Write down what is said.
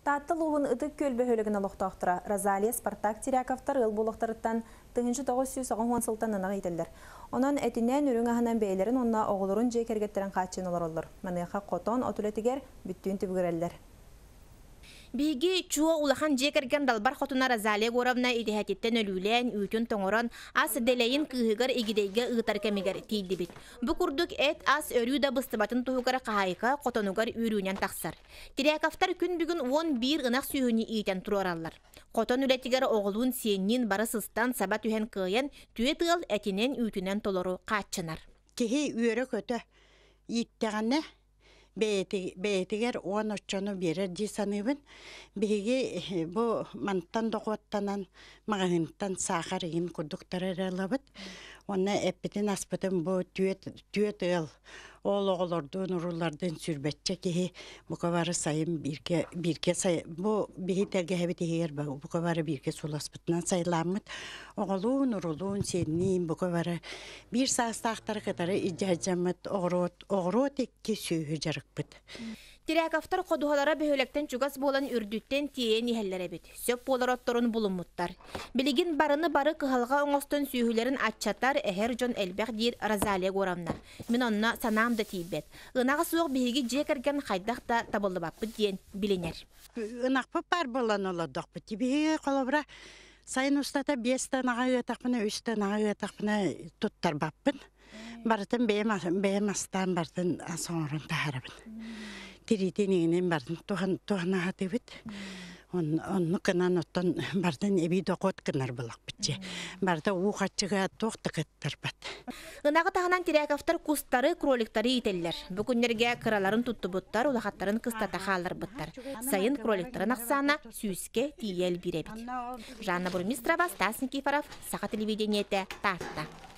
Таттыл уғын ұтық көл бөхөлігін алықтақтыра. Розалия Спартак Теряковтар ұл болықтарыттан 1990 сылтанына етілдір. Онан әтінен үрің ағынан бейлерін онна оғылырын жекергеттерін қатшын олар олар. Маныға қотон отулетігер бүттін түбігірелдер. Биги чуа улахан жекерген далбар хотуна Розалия Горовна идехатеттен өлүлен үйтүн тоңорон ас делейин кыһыгар игидейге ыытар кемигер тийдибит. Бу курдук эт ас өрүү да быстыбатын туугар каайка котонугар үрүүнен таксар. Тирякафтар күн бүгүн 11 ынак сүйүни ийтен турараллар. Котон үлетигер оғылуын сиеннин барысыстан сабат үһен кыйын түйе ыл этинен үйтүнен толору каатчынар. Кихи үйөрө көтө иттегенне бээтигер он оччону берер дии саныбын биһиги бу манттан докуаттанан сақар сахар иин курдуктараралабыт онна эппитин аспытын бу түөт ыл ол оголордун уруллардын сүрбетче киһи букавары сайым бирке бирке сай бу биһи тергеһебит иһигер букавары бирке суласпытынан сайламмыт оголуун урулуун сенниин букавары бир саастаахтар кытары иджажаммыт огорот огорот икки сүүһү жарыкпыт Тирәкавтар қодуғалара бөһөлектен чугас болан үрдүттен тиен иһеллер бит. Сөп болар отторун булуммуттар. Билигин барыны бары кыһалга оңостон сүйүләрен атчатар эһер жон элбәх дир Разалия Горамна. Мен онна сана да тийбет. Ынағы суық бейгі жие керген хайдах та табылыбаппыт диен биленер. Ынақпы бар болан бейгі қолы бұра. сайын устата бестен аға өтақпына, үстен аға өтақпына туттар баппын. Бартын бейім астан бартын асоңырын тахарабын. Тиритенегінен бартын туғана хатыбыт. Hmm онны кынан оттон бардан эби докот кынар булак битче барда Ынағы тохта каттарбат ынагы таханан теряковтар кустары кроликтары ителлер бүкүннерге кыраларын туттубуттар улахаттарын кыстата хаалырбыттар сайын кроликтарын ақсана сүүске тиел биребит жанна бурмистрова стас никифоров саха телевидениете тарта